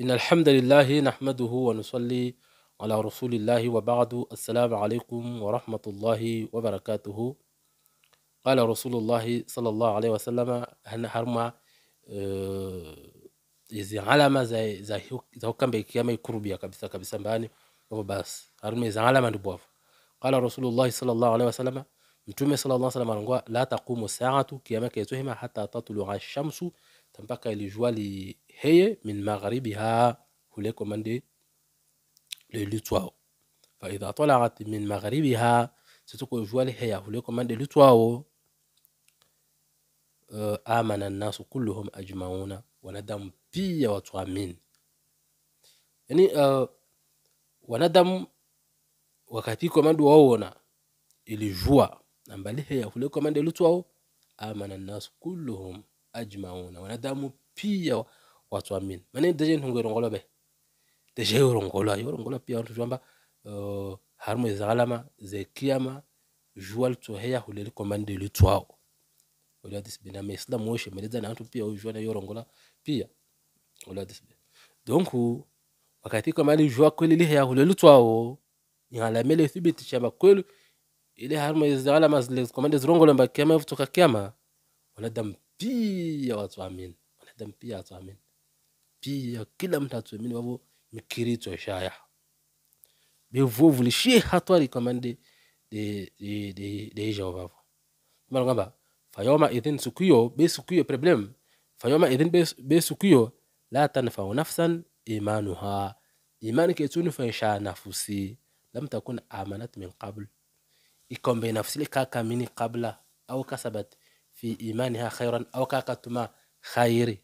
إن الحمد لله نحمده ونصلي على رسول الله وبعد السلام عليكم ورحمة الله وبركاته قال رسول الله صلى الله عليه وسلم هن هرما izi alama za, za, za hukamba ikiyama ikurubia kabisa kabisa mbani hivyo basi harume izi alama ndi bwavu qala rasulullahi salllahu alehi wasalama mtume sala llah salam anangwa la taqumu saatu kiyama kaitohima hata tatlua shamsu تمبقى لي جوا لي هي من مغربها ولي كوماندي لي لوتواو فاذا طلعت من مغربها ستكو جوا هي ولي كوماندي لوتواو آمن الناس كلهم أجمعون وندم بي وتؤمن يعني آه وندم وكاتي كوماند وونا إلي جوا نمبالي هي فلو كوماند لوتواو آمن الناس كلهم ajmauna wanadamu pia watuamini mane deje ntungo rongola be deje rongola yo rongola pia watu jamba uh, harmo zalama ze kiyama jual to heya huleli komande le twao wala disbe na islam moshe meleza na watu pia ujua yo rongola pia wala disbe donc wakati kama ni jua kweli ile ya huleli twao nyalamele chama kweli ile harmo zalama zile komande zirongola mbakiyama kutoka kiyama wanadamu pia watu waamini, wanadamu pia watu waamini, pia kila mtu atuamini wavo mikirito shaya bevovu lishie hatwari kama ndi deija wavo mara kwamba fayoma idhin sikuyo be sikuyo problem fayoma idhin be sikuyo la tanfau nafsan imanuha imani ketuni faisha nafusi lam takun amanat min qabl ikombe nafsi likaka mini qabla au kasabat fi imaniha khairan au kaka tuma khairi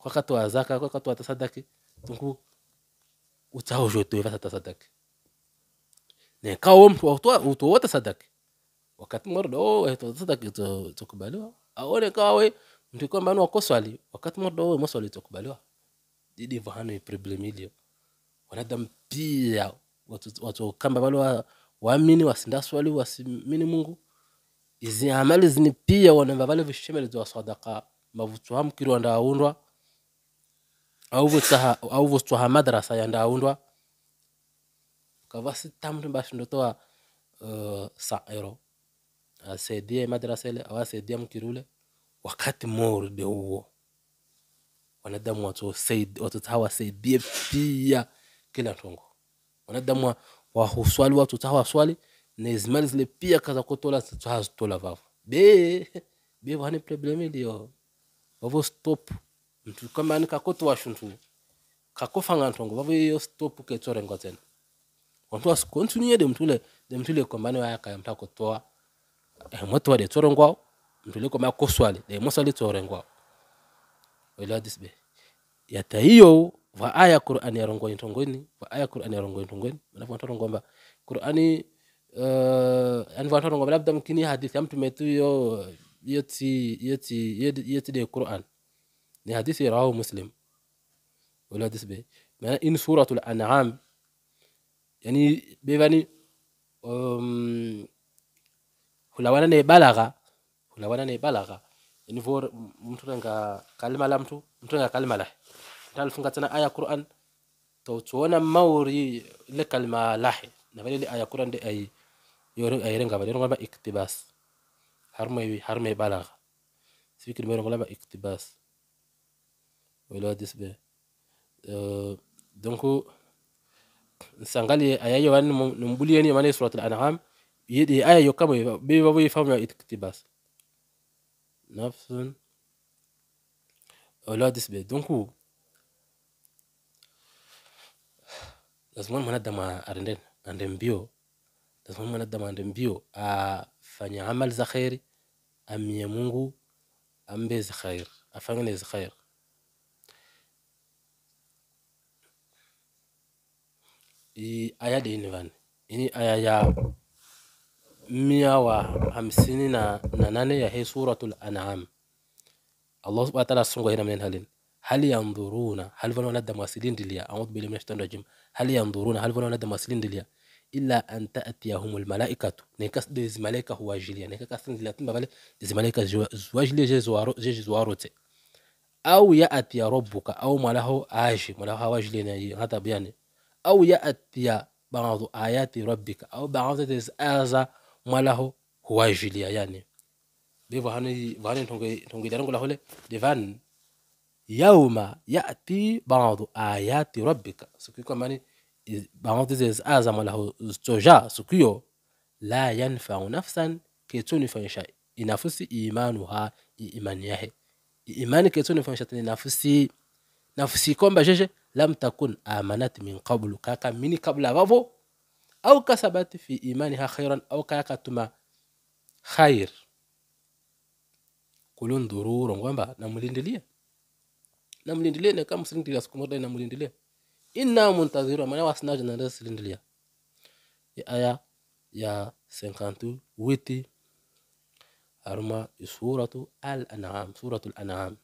kwa katu wa zaka kwa katu wa tasadaki tungu utao tasadaki ne kawo mtu wa utoa tasadaki wakati mmoja oh tasadaki tukubaliwa aone kawe mtu kwamba ni swali wakati mmoja oh mosali tukubaliwa didi hivyo hana problem ilio wanadamu pia watu, watu kamba wale waamini wasinda swali wasimini Mungu izi amali zini pia wanamba vale vishemelezi wa sadaka mavutsuha mkiri aundwa au ha madrasa yandaundwa kava sitamtu mbashindotoa uh, sa ero asaidie madrasa ile awa asedia mkiri wakati wakati de uwo wanadamu watu tawa wasaidie pia kila ntongo wanadamu wahuswali watu tawa swali zile pia kaza kotola hazitola vavo be be vane probleme liyo oh. vavo stop mtu kama kamani kakotowa shuntu kakofa ng'antongo vavo iyo stop ke ketsorengo tsena wantu wasikontinue de mtule de mtule kombani wayakaya mtu akotowa emwetu wade tsorengwao mtule komba koswale de moswale tsorengwao oiladisbe yata hiyo va aya qur'ani yarongwa intongoni va aya qur'ani rongo yarongwa intongoni manafu rongo mba qur'ani anvathana ngoba labda mkini hadithi ya mtu metuyo yeti yeti yeti de Qur'an ni hadithi rawahu Muslim wala hadith be maana in suratul an'am yani bevani um, hulawana ne balagha hulawana ne balagha yani vor mtu nga kalima la mtu mtu nga kalima la talfunga tena aya Qur'an to tuona mauri le kalima lahi na vile aya Qur'an de ai غابا يورو غابا اكتباس حرمي حرمي بلاغ سيكر بيرنغ لبا اقتباس ولا بي أه، دونكو سانغالي ايا يوان wan num buliyeni mane surat al-an'am yidi بي yo kama اكتباس نفس yifamu ديس بي دونكو لازم من هذا ما ارندن اندن بيو lazima mwanadamu mbio afanye amal za khairi amie Mungu, ambe za kheri, afanye za kheri. I aya da ni ini aya ya mia wa hamsini na, na nane ya hii suratul an'am Allah subhanahu wa ta'ala sungwa hina mnen halin هل ينظرون هل فلان ندم wasilin دليا a'udhu billahi minash shaitanir rajim hal yanzuruna hal vana wanadamu wasilin dilia إلا أن تأتيهم الملائكة نكاس ديز ملائكة هو جليا نكاس ديز لاتن بابالي زماليكا زواجلي جي زوارو جي زواروتي أو يأتي ربك أو ملاهو آجي ملاهو ملاه واجلي يعني هذا بياني أو يأتي بعض آيات ربك أو بعض ديز آزا ملاهو هو جليا يعني دي فهاني فهاني تونغي تونغي دارنغو لاهولي دي فان يوم يأتي بعض آيات ربك سكيكو ماني parenthèse azama lahu zoja siku hiyo la yanfau nafsan ketunifanyisha inafusi imanuha imani yahe imani ketunifanyisha tena nafusi nafusi komba jeje lam takun amanat min qablu kaka mini kabla vavo au kasabat fi imaniha khairan au kaka tuma khair kulundhuru kwamba namulindilia namulindilia na siku moja namulindilia إنا منتظرون maana wasina jana silindilia ya aya ya 58 harma suratu al-an'am suratu al-an'am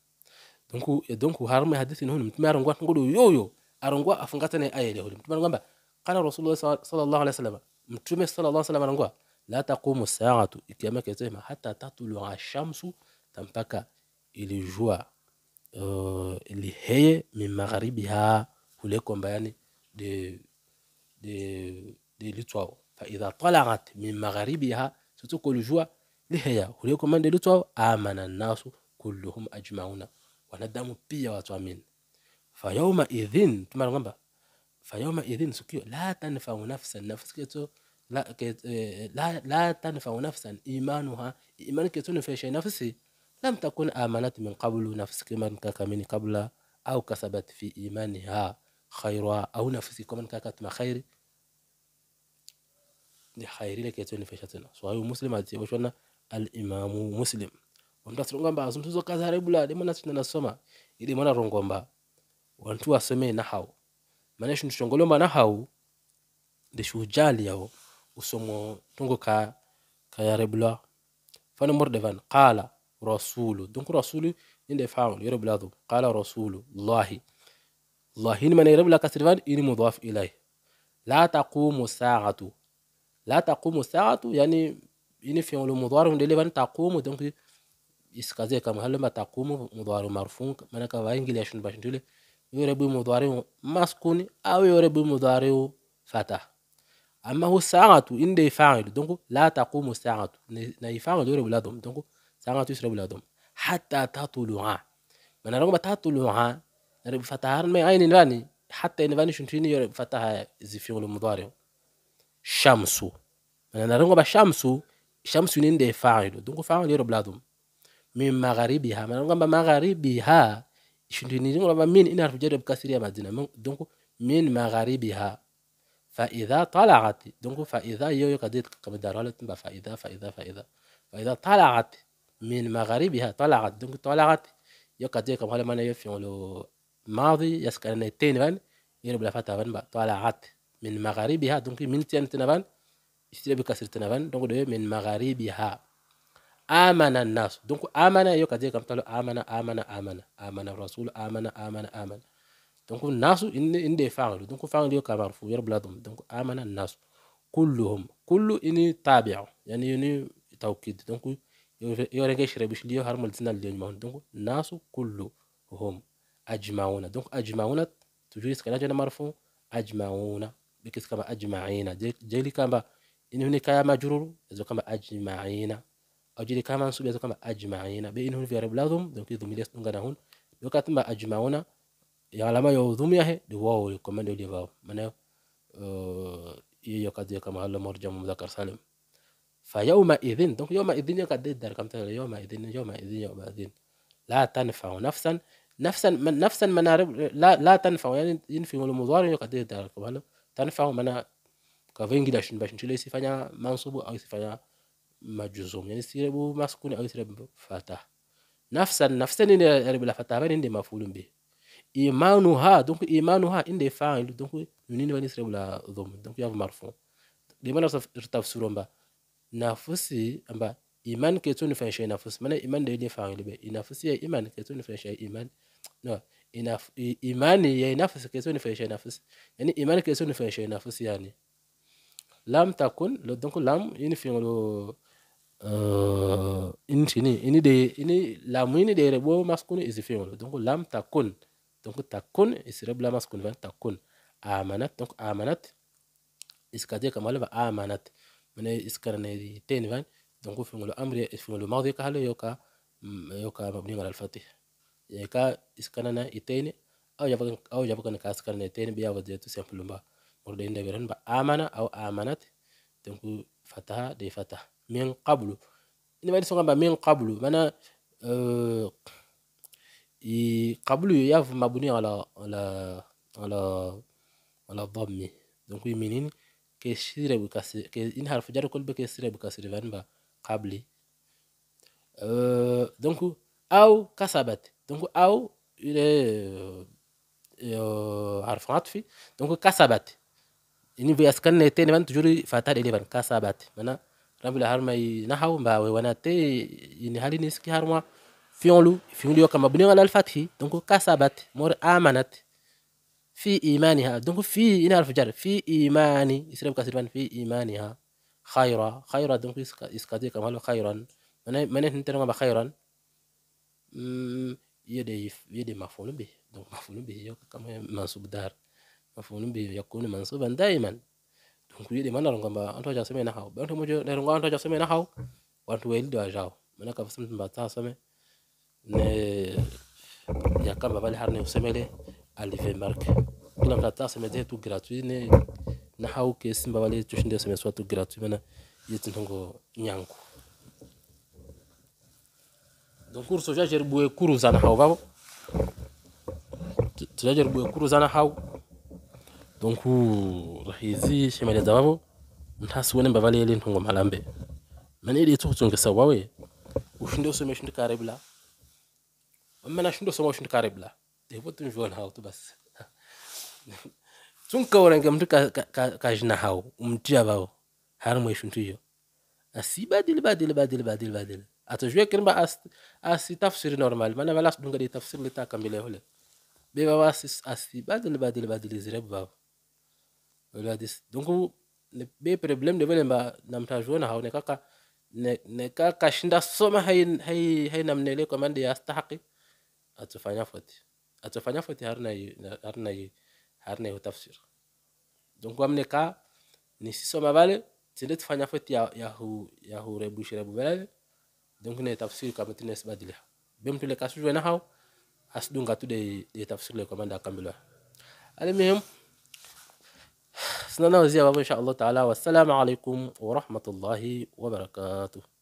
donc donc harma hadithi hunu mtumara ngwa ngudu yoyo arongwa afungatane aya ile hulu mtumara ngamba qala rasulullah sallallahu alaihi wasallam mtume sallallahu alaihi wasallam arongwa la taqumu saatu ikiyama kesema hata tatlu ashamsu tampaka ilijua uh, iliheye min magharibiha كلية كومباني دي دي دي لتوا فإذا طلعت من مغاربها ستقول جوا لهيا كلية كومباني لتوا آمن الناس كلهم أجمعون وندم بيا وتوامين فيوم إذن تما الغنبة فيوم إذن سكيو لا تنفع نفسا نفس كتو لا كت لا لا تنفع نفسا إيمانها إيمان كتو نفس نفسي لم تكن آمنت من قبل نفس كمن من قبل أو كسبت في إيمانها خيرها أو نفسكم من كاكات ما خيري ni khairi ile kitu nifesha tena so hayo muslim atibashwa na al-imamu muslim wandatulonga mba asumtuzo kaza rebula de mana tunasoma ili mana rongomba wantu waseme nahau maana shindu shongolomba nahau ndishu jali yao usomo tungo ka ka yarebula fana morde van qala rasulu donc rasulu inde faul yarebula qala rasulu llahi الله هنا من يرب لك سيرفان إني مضاف إليه لا تقوم الساعة لا تقوم الساعة يعني إني في المضارع من اللي تقوم دونك إسكازي كم هل ما تقوم مضارع مرفون من كواين قليش نباش نقول يرب مضارع مسكون أو يرب مضارع فتح أما هو ساعة إن دي فاعل دونك لا تقوم الساعة ني فاعل يرب لا دوم دونك ساعة يسرب لا دوم حتى تطلع من رغم تطلع رب يعني فتح ما عين الفاني حتى الفاني شنتيني رب فتح زي في المضارع شمسو يعني أنا رنغو بشمسو شمسو نين فاعل دونك فاعل يرب لازم من مغاربها يعني ما رنغو بمغاربها شنتيني رنغو من إن عرف جرب كثير يا مدينة دونك من مغاربها فإذا طلعت دونك فإذا يو يقدر قبل دارالة فإذا فإذا فإذا فإذا طلعت من مغاربها طلعت دونك طلعت يقدر قبل ما يفعل ماضي يسكن نتين بان يرب لفاتا بان طالعات من مغاربها دونك من تين تنبان يشتري بكسر تنبان دونك دو من مغاربها آمن الناس دونك آمن يو كذي كم تلو آمن آمن آمن آمن الرسول آمن آمن آمن دونك الناس إن إن دي فاعل دونك فاعل يو كمان فو يرب لهم دونك آمن الناس كلهم كل إني تابع يعني إني توكيد دونك يو يورجع يشرب يشليو هرمل تنا اليوم دونك الناس كلهم أجمعون دونك أجمعون تجوري سكنا جنا مرفوع أجمعون بكس كما أجمعين لي كما إن هنا كما مجرور إذا كما أجمعين أو لي كما نسوب إذا كما أجمعين بإن هنا في رب لازم دونك يذم يلس نغنا هون دونك كما أجمعون يا لما يذم يه دواو يكمل يلي معناه iyo kadhiyo kama halo morja mudhakar salim fa yauma idhin donc yauma idhin yakadhi dar kamtala yauma idhin yauma idhin yauma idhin la tanfa'u نفسا من نفسا منارب لا لا تنفع يعني ينفي المضارع يقدر ذلك وانا تنفع منا كافين كده عشان باش نشيله يصير منصوب او يصير فانيا مجزوم يعني يصير ابو مسكون او يصير ابو فتح نفسا نفسا ان يرب لا فتح بين اندي مفعول به ايمانها دونك ايمانها اندي فاعل دونك منين وين يصير لا ضم دونك يا مرفوع لماذا ارتفع سرومبا نفسي امبا iman ketun şey nafus mana iman da yeye faali be inafsi ya iman ketun şey iman no inaf imani ya nafsi ketun şey nafus yani iman ketun şey nafus yani lam takun lo donc lam ini fi lo uh, ini tini ini de ini lamu ini de rebo maskun is fi lo donc lam takun donc takun is rebo la maskun van takun amanat donc amanat iskade kamal va amanat mana iskarne ten van دونك فعل الامر فعل الماضي كهله يوكا يوكا مبني على الفتح يعني كا اسكننا اثنين او يبقى او يبقى كا اسكننا اثنين بيا وجهته سامبل با مرد عند غيرن امانا او امانات دونك فتح دي فتح من قبل ni ba disonga ba min qablu mana uh, i qablu yav mabuni ala ala ala ala dhammi donc minini ke shire bu kasri ke in harfu jar kol be ke shire bu kasri ba قبلي أه، دونك او كسبت دونك او عرف عطفي دونك كسبت ان في اسكن تاني بان تجري فاتار الي بان كسبت منا رب الهر ما نحو با وانا تي يعني هالي نسكي هرما فيونلو فيونلو كما بني على الفتح دونك كسبت مور امنت في ايمانها دونك في ان الفجر في ايماني يسرب كسبان في ايمانها خيرا خيرا دونك يسكاتي كم هلو خيرا من هنتنا ما بخيرا يدي يدي مفعول به دونك مفعول به كما منصوب دار مفعول به يكون منصوبا دائما دونك يدي ما سمينا هاو انت مو جو بأنتو انت جا سمينا هاو وانت ويل دو جاو من سمت با مباتا سمي يا كم بالي لحرني وسمي لي الفي مارك كلام تاع سمي دي تو gratuit nahawe esi mbabale tushe ndiyosomea swa tugira tumena yetu ntongo nyangu donc ur soja jeribuwe kuru zana hau vavo soja jeribuwe kuru zana donc rahizi shemeleza vavo nthasiwene mbavale ele ntongo malambe mene ili itu kutsongesa wawe ushinde usome ushinde karibla mmena shinde usoma ushinde karibla ndipo tunjona hau tu tsunkaurange mtu kazhinahawo ka, ka, umtia vawo harimwe xintu iyo asibadile badile badile badile badile atajua kirimba asitafsiri as, normal mana vala asidunga li tafsiri litakambile hule bevawo asibadile badile badile zirebu vavo oladis donc be problème de velemba namtajuona haone kaka nekakashinda ne soma hainamnele hai, hai kwa mande ya astahaki atufanya foti atufanya foti harina yi harne tafsir donc wamne ka ni nisisoma vale tinde tufanya foti ya, ya, hu, ya hu rebu hurebushirebu veleve donc ne tafsir ka tafsiri kama tinesibadiliha bemtule kasujwe nahau asidunga tu tude de tafsir le komanda akambilwa المهم سنناوزيا بابا إن شاء الله تعالى والسلام عليكم ورحمة الله وبركاته